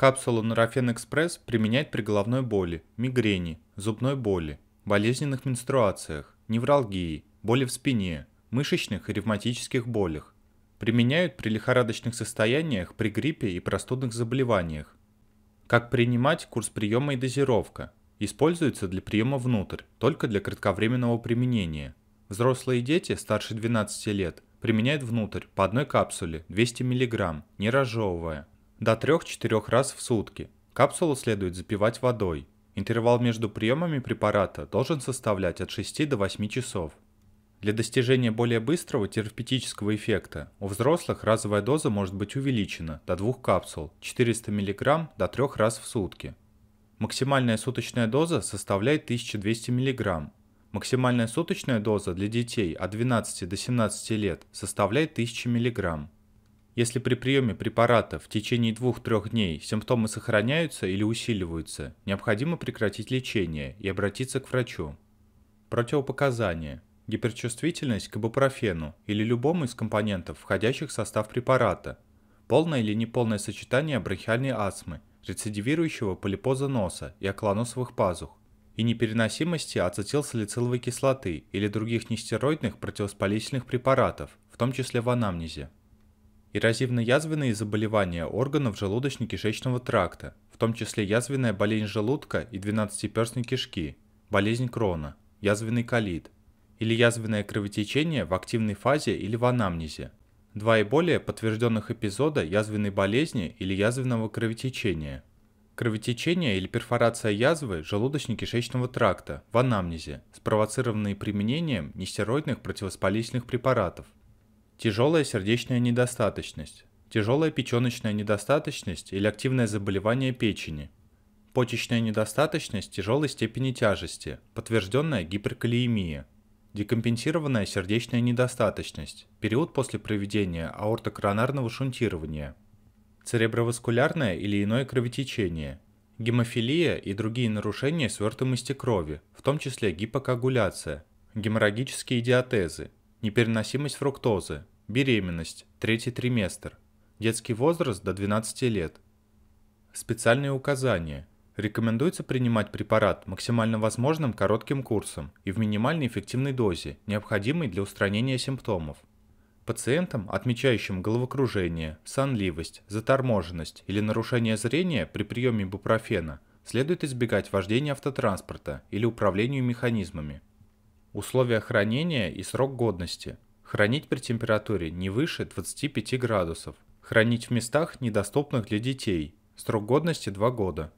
Капсулу Нарафен Экспресс применять при головной боли, мигрени, зубной боли, болезненных менструациях, невралгии, боли в спине, мышечных и ревматических болях. Применяют при лихорадочных состояниях, при гриппе и простудных заболеваниях. Как принимать курс приема и дозировка? Используется для приема внутрь, только для кратковременного применения. Взрослые дети старше 12 лет применяют внутрь по одной капсуле 200 мг, не разжевывая, до 3-4 раз в сутки. Капсулу следует запивать водой. Интервал между приемами препарата должен составлять от 6 до 8 часов. Для достижения более быстрого терапевтического эффекта у взрослых разовая доза может быть увеличена до 2 капсул 400 мг до 3 раз в сутки. Максимальная суточная доза составляет 1200 мг. Максимальная суточная доза для детей от 12 до 17 лет составляет 1000 мг. Если при приеме препарата в течение 2-3 дней симптомы сохраняются или усиливаются, необходимо прекратить лечение и обратиться к врачу. Противопоказания. Гиперчувствительность к бупрофену или любому из компонентов, входящих в состав препарата. Полное или неполное сочетание бронхиальной астмы, рецидивирующего полипоза носа и оклоносовых пазух и непереносимости ацетилсалициловой кислоты или других нестероидных противовоспалительных препаратов, в том числе в анамнезе. Эрозивно-язвенные заболевания органов желудочно-кишечного тракта, в том числе язвенная болезнь желудка и двенадцатиперстной кишки, болезнь Крона, язвенный колит или язвенное кровотечение в активной фазе или в анамнезе. Два и более подтвержденных эпизода язвенной болезни или язвенного кровотечения. Кровотечение или перфорация язвы желудочно-кишечного тракта в анамнезе, спровоцированные применением нестероидных противовоспалительных препаратов – Тяжелая сердечная недостаточность. Тяжелая печеночная недостаточность или активное заболевание печени. Почечная недостаточность тяжелой степени тяжести, подтвержденная гиперкалиемия. Декомпенсированная сердечная недостаточность, период после проведения аортокоронарного шунтирования. Цереброваскулярное или иное кровотечение, гемофилия и другие нарушения свертываемости крови, в том числе гипокоагуляция, геморрагические диатезы, непереносимость фруктозы, Беременность. Третий триместр. Детский возраст до 12 лет. Специальные указания. Рекомендуется принимать препарат максимально возможным коротким курсом и в минимальной эффективной дозе, необходимой для устранения симптомов. Пациентам, отмечающим головокружение, сонливость, заторможенность или нарушение зрения при приеме бупрофена, следует избегать вождения автотранспорта или управлению механизмами. Условия хранения и срок годности – Хранить при температуре не выше 25 градусов. Хранить в местах, недоступных для детей. Срок годности 2 года.